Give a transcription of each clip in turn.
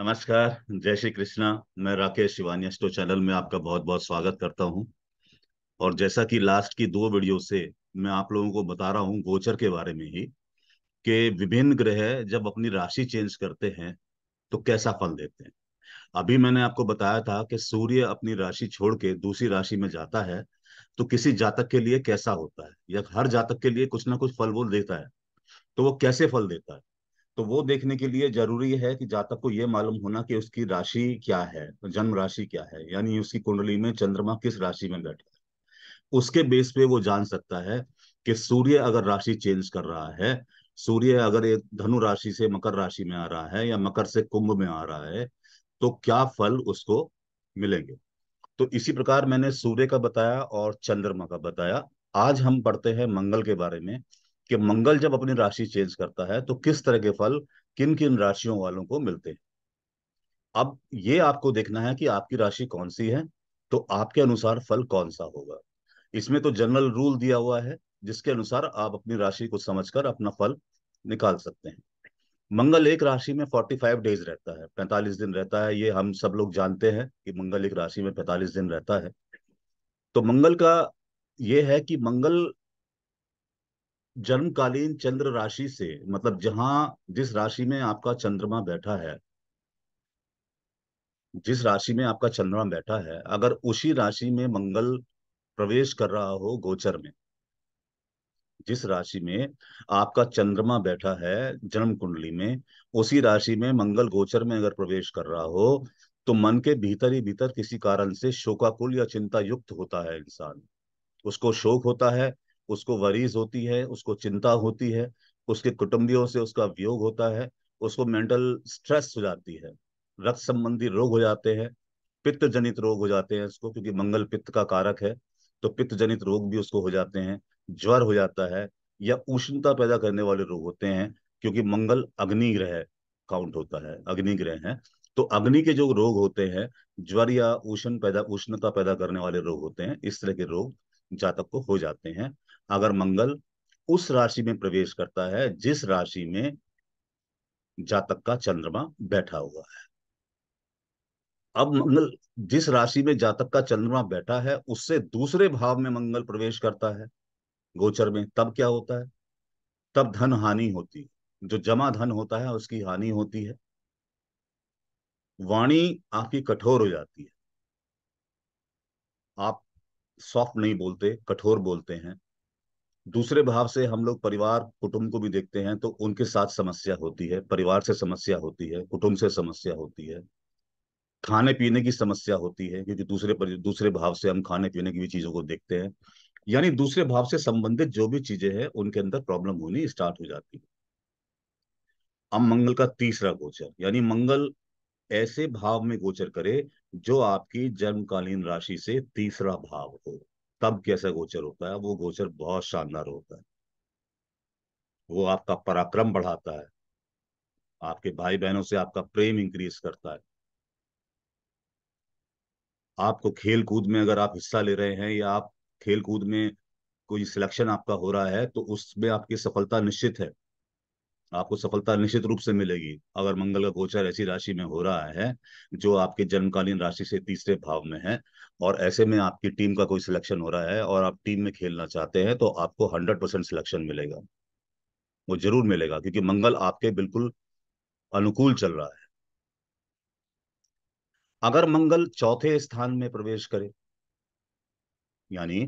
नमस्कार जय श्री कृष्णा मैं राकेश शिवानिया स्टो चैनल में आपका बहुत बहुत स्वागत करता हूं और जैसा कि लास्ट की दो वीडियो से मैं आप लोगों को बता रहा हूं गोचर के बारे में ही कि विभिन्न ग्रह जब अपनी राशि चेंज करते हैं तो कैसा फल देते हैं अभी मैंने आपको बताया था कि सूर्य अपनी राशि छोड़ के दूसरी राशि में जाता है तो किसी जातक के लिए कैसा होता है या हर जातक के लिए कुछ ना कुछ फल वो देता है तो वो कैसे फल देता है तो वो देखने के लिए जरूरी है कि जातक को ये मालूम होना कि उसकी राशि क्या है जन्म राशि क्या है यानी उसकी कुंडली में चंद्रमा किस राशि में बैठा है उसके बेस पे वो जान सकता है कि सूर्य अगर राशि चेंज कर रहा है सूर्य अगर एक धनु राशि से मकर राशि में आ रहा है या मकर से कुंभ में आ रहा है तो क्या फल उसको मिलेंगे तो इसी प्रकार मैंने सूर्य का बताया और चंद्रमा का बताया आज हम पढ़ते हैं मंगल के बारे में कि मंगल जब अपनी राशि चेंज करता है तो किस तरह के फल किन किन राशियों वालों को मिलते हैं अब ये आपको देखना है कि आपकी राशि कौन सी है तो आपके अनुसार फल कौन सा होगा इसमें तो जनरल रूल दिया हुआ है जिसके अनुसार आप अपनी राशि को समझकर अपना फल निकाल सकते हैं मंगल एक राशि में 45 डेज रहता है 45 दिन रहता है ये हम सब लोग जानते हैं कि मंगल एक राशि में 45 दिन रहता है तो मंगल का ये है कि मंगल जन्मकालीन चंद्र राशि से मतलब जहां जिस राशि में आपका चंद्रमा बैठा है जिस राशि में आपका चंद्रमा बैठा है अगर उसी राशि में मंगल प्रवेश कर रहा हो गोचर में जिस राशि में आपका चंद्रमा बैठा है जन्म कुंडली में उसी राशि में मंगल गोचर में अगर प्रवेश कर रहा हो तो मन के भीतर ही भीतर किसी कारण से शोकाकुल या चिंता युक्त होता है इंसान उसको शोक होता है उसको वरीज होती है उसको चिंता होती है उसके कुटुंबियों से उसका वियोग होता है उसको मेंटल स्ट्रेस हो जाती है रक्त संबंधी रोग हो जाते हैं पित्त जनित रोग हो जाते हैं उसको क्योंकि मंगल पित्त का कारक है तो पित्त जनित रोग भी उसको हो जाते हैं ज्वर हो जाता है या उष्णता पैदा करने वाले रोग होते हैं क्योंकि मंगल अग्नि ग्रह काउंट होता है अग्नि ग्रह है तो अग्नि के जो रोग होते हैं ज्वर या उष्ण पैदा उष्णता पैदा करने वाले रोग होते हैं इस तरह के रोग जातक को हो जाते हैं अगर मंगल उस राशि में प्रवेश करता है जिस राशि में जातक का चंद्रमा बैठा हुआ है अब मंगल जिस राशि में जातक का चंद्रमा बैठा है उससे दूसरे भाव में मंगल प्रवेश करता है गोचर में तब क्या होता है तब धन हानि होती है जो जमा धन होता है उसकी हानि होती है वाणी आपकी कठोर हो जाती है आप सॉफ्ट नहीं बोलते कठोर बोलते हैं दूसरे भाव से हम लोग परिवार कुटुंब को भी देखते हैं तो उनके साथ समस्या होती है परिवार से समस्या होती है कुटुंब से समस्या होती है खाने पीने की समस्या होती है क्योंकि दूसरे दूसरे भाव से हम खाने पीने की भी चीजों को देखते हैं यानी दूसरे भाव से संबंधित जो भी चीजें हैं उनके अंदर प्रॉब्लम होनी स्टार्ट हो जाती है अब मंगल का तीसरा गोचर यानी मंगल ऐसे भाव में गोचर करे जो आपकी जन्मकालीन राशि से तीसरा भाव हो तब कैसा गोचर होता है वो गोचर बहुत शानदार होता है वो आपका पराक्रम बढ़ाता है आपके भाई बहनों से आपका प्रेम इंक्रीज करता है आपको खेल कूद में अगर आप हिस्सा ले रहे हैं या आप खेल कूद में कोई सिलेक्शन आपका हो रहा है तो उसमें आपकी सफलता निश्चित है आपको सफलता निश्चित रूप से मिलेगी अगर मंगल का गोचर ऐसी राशि में हो रहा है जो आपके जन्मकालीन राशि से तीसरे भाव में है और ऐसे में आपकी टीम का कोई सिलेक्शन हो रहा है और आप टीम में खेलना चाहते हैं तो आपको हंड्रेड परसेंट सिलेक्शन मिलेगा वो जरूर मिलेगा क्योंकि मंगल आपके बिल्कुल अनुकूल चल रहा है अगर मंगल चौथे स्थान में प्रवेश करे यानी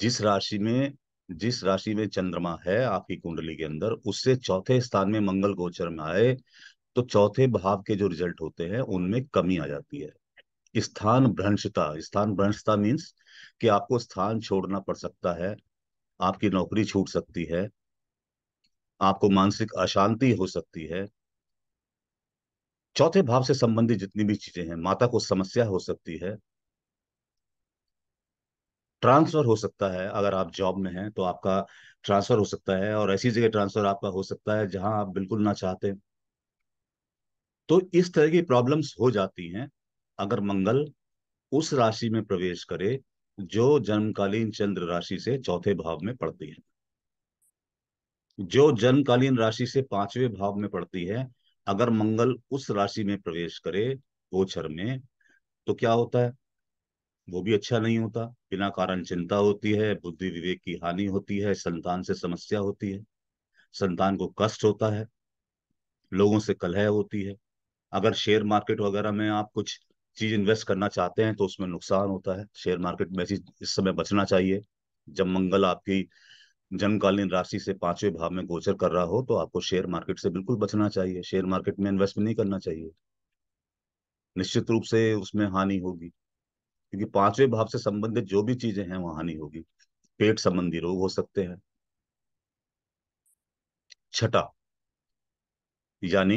जिस राशि में जिस राशि में चंद्रमा है आपकी कुंडली के अंदर उससे चौथे स्थान में मंगल गोचर में आए तो चौथे भाव के जो रिजल्ट होते हैं उनमें कमी आ जाती है स्थान भ्रंशता स्थान भ्रंशता मीन्स कि आपको स्थान छोड़ना पड़ सकता है आपकी नौकरी छूट सकती है आपको मानसिक अशांति हो सकती है चौथे भाव से संबंधित जितनी भी चीजें हैं माता को समस्या हो सकती है ट्रांसफर हो सकता है अगर आप जॉब में हैं तो आपका ट्रांसफर हो सकता है और ऐसी जगह ट्रांसफर आपका हो सकता है जहां आप बिल्कुल ना चाहते तो इस तरह की प्रॉब्लम्स हो जाती हैं अगर मंगल उस राशि में प्रवेश करे जो जन्मकालीन चंद्र राशि से चौथे भाव में पड़ती है जो जन्मकालीन राशि से पांचवें भाव में पड़ती है अगर मंगल उस राशि में प्रवेश करे गोचर में तो क्या होता है वो भी अच्छा नहीं होता बिना कारण चिंता होती है बुद्धि विवेक की हानि होती है संतान से समस्या होती है संतान को कष्ट होता है लोगों से कलह होती है अगर शेयर मार्केट वगैरह में आप कुछ चीज इन्वेस्ट करना चाहते हैं तो उसमें नुकसान होता है शेयर मार्केट में ऐसी इस समय बचना चाहिए जब मंगल आपकी जन्मकालीन राशि से पांचवें भाव में गोचर कर रहा हो तो आपको शेयर मार्केट से बिल्कुल बचना चाहिए शेयर मार्केट में इन्वेस्ट नहीं करना चाहिए निश्चित रूप से उसमें हानि होगी क्योंकि पांचवें भाव से संबंधित जो भी चीजें हैं वो हानि होगी पेट संबंधी रोग हो सकते हैं छठा यानी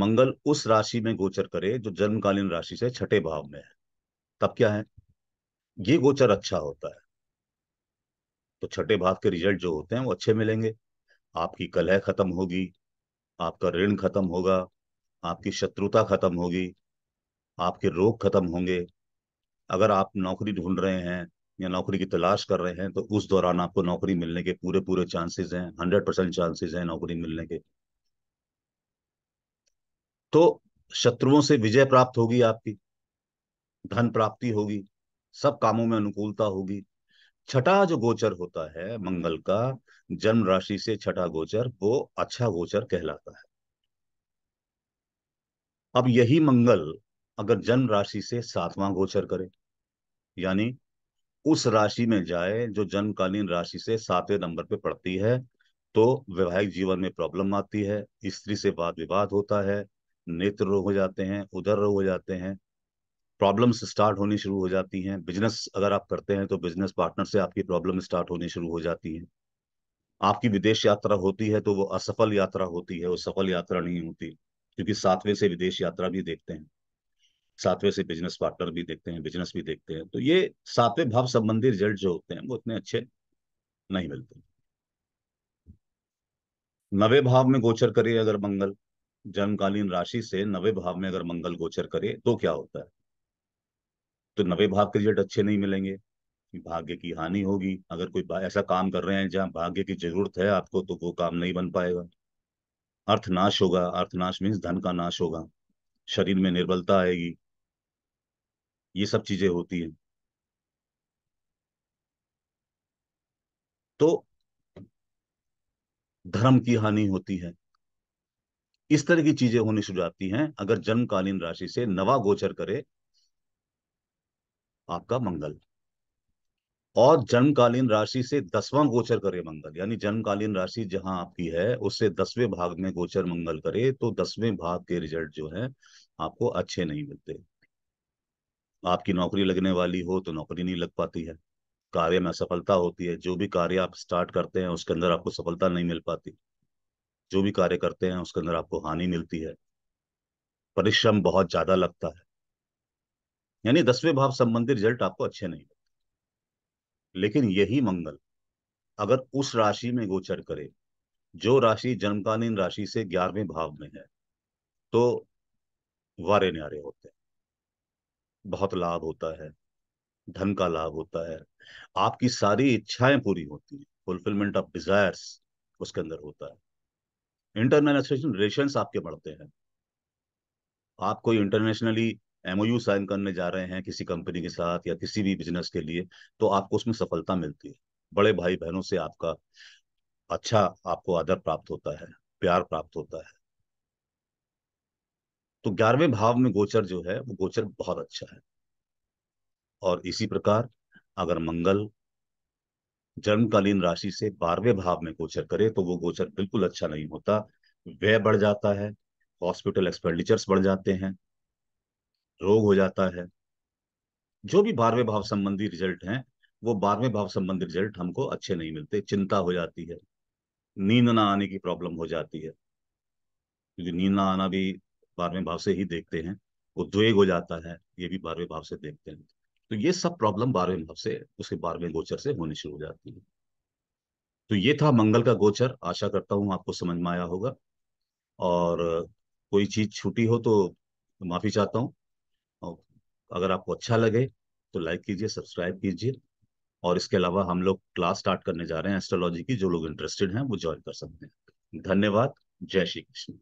मंगल उस राशि में गोचर करे जो जन्मकालीन राशि से छठे भाव में है तब क्या है ये गोचर अच्छा होता है तो छठे भाव के रिजल्ट जो होते हैं वो अच्छे मिलेंगे आपकी कलह खत्म होगी आपका ऋण खत्म होगा आपकी शत्रुता खत्म होगी आपके रोग खत्म होंगे अगर आप नौकरी ढूंढ रहे हैं या नौकरी की तलाश कर रहे हैं तो उस दौरान आपको नौकरी मिलने के पूरे पूरे चांसेस हैं हंड्रेड परसेंट चांसेस हैं नौकरी मिलने के तो शत्रुओं से विजय प्राप्त होगी आपकी धन प्राप्ति होगी सब कामों में अनुकूलता होगी छठा जो गोचर होता है मंगल का जन्म राशि से छठा गोचर वो अच्छा गोचर कहलाता है अब यही मंगल अगर जन्म राशि से सातवां गोचर करे यानी उस राशि में जाए जो जन्मकालीन राशि से सातवें नंबर पे पड़ती है तो वैवाहिक जीवन में प्रॉब्लम आती है स्त्री से वाद विवाद होता है नेत्र रोग हो जाते हैं उधर रोग हो जाते हैं प्रॉब्लम्स स्टार्ट होनी शुरू हो जाती हैं बिजनेस अगर आप करते हैं तो बिजनेस पार्टनर से आपकी प्रॉब्लम स्टार्ट होनी शुरू हो जाती है आपकी विदेश यात्रा होती है तो वो असफल यात्रा होती है वो सफल यात्रा नहीं होती क्योंकि सातवें से विदेश यात्रा भी देखते हैं सातवें से बिजनेस पार्टनर भी देखते हैं बिजनेस भी देखते हैं तो ये सातवें भाव संबंधी रिजल्ट जो होते हैं वो इतने अच्छे नहीं मिलते नवे भाव में गोचर करे अगर मंगल जन्मकालीन राशि से नवे भाव में अगर मंगल गोचर करे तो क्या होता है तो नवे भाव के रिजल्ट अच्छे नहीं मिलेंगे भाग्य की हानि होगी अगर कोई ऐसा काम कर रहे हैं जहां भाग्य की जरूरत है आपको तो वो काम नहीं बन पाएगा अर्थनाश होगा अर्थनाश मीन्स धन का नाश होगा शरीर में निर्बलता आएगी ये सब चीजें होती हैं तो धर्म की हानि होती है इस तरह की चीजें होनी शुरू जाती हैं अगर जन्मकालीन राशि से नवा गोचर करे आपका मंगल और जन्मकालीन राशि से दसवां गोचर करे मंगल यानी जन्मकालीन राशि जहां आपकी है उससे दसवें भाग में गोचर मंगल करे तो दसवें भाग के रिजल्ट जो है आपको अच्छे नहीं मिलते आपकी नौकरी लगने वाली हो तो नौकरी नहीं लग पाती है कार्य में असफलता होती है जो भी कार्य आप स्टार्ट करते हैं उसके अंदर आपको सफलता नहीं मिल पाती जो भी कार्य करते हैं उसके अंदर आपको हानि मिलती है परिश्रम बहुत ज्यादा लगता है यानी दसवें भाव संबंधी रिजल्ट आपको अच्छे नहीं लगते लेकिन यही मंगल अगर उस राशि में गोचर करे जो राशि जन्मकालीन राशि से ग्यारहवें भाव में है तो वारे न्यारे होते हैं बहुत लाभ होता है धन का लाभ होता है आपकी सारी इच्छाएं पूरी होती हैं फुलफिलमेंट ऑफ डिजायर्स उसके अंदर होता है इंटरनेशनल रिलेशन आपके बढ़ते हैं आप कोई इंटरनेशनली एमओयू साइन करने जा रहे हैं किसी कंपनी के साथ या किसी भी बिजनेस के लिए तो आपको उसमें सफलता मिलती है बड़े भाई बहनों से आपका अच्छा आपको आदर प्राप्त होता है प्यार प्राप्त होता है तो ग्यारहवें भाव में गोचर जो है वो गोचर बहुत अच्छा है और इसी प्रकार अगर मंगल जन्मकालीन राशि से बारहवें भाव में गोचर करे तो वो गोचर बिल्कुल अच्छा नहीं होता व्यय बढ़ जाता है हॉस्पिटल एक्सपेंडिचर्स बढ़ जाते हैं रोग हो जाता है जो भी बारहवें भाव संबंधी रिजल्ट हैं वो बारहवें भाव संबंधी रिजल्ट हमको अच्छे नहीं मिलते चिंता हो जाती है नींद ना आने की प्रॉब्लम हो जाती है क्योंकि नींद ना आना भी बारहवें भाव से ही देखते हैं उद्वेग हो जाता है ये भी बारहवें भाव से देखते हैं तो ये सब प्रॉब्लम बारहवें भाव से उसके बारहवें गोचर से होनी शुरू हो जाती है तो ये था मंगल का गोचर आशा करता हूँ आपको समझ में आया होगा और कोई चीज छूटी हो तो माफी चाहता हूँ अगर आपको अच्छा लगे तो लाइक कीजिए सब्सक्राइब कीजिए और इसके अलावा हम लोग क्लास स्टार्ट करने जा रहे हैं एस्ट्रोलॉजी की जो लोग इंटरेस्टेड हैं वो ज्वाइन कर सकते हैं धन्यवाद जय श्री कृष्ण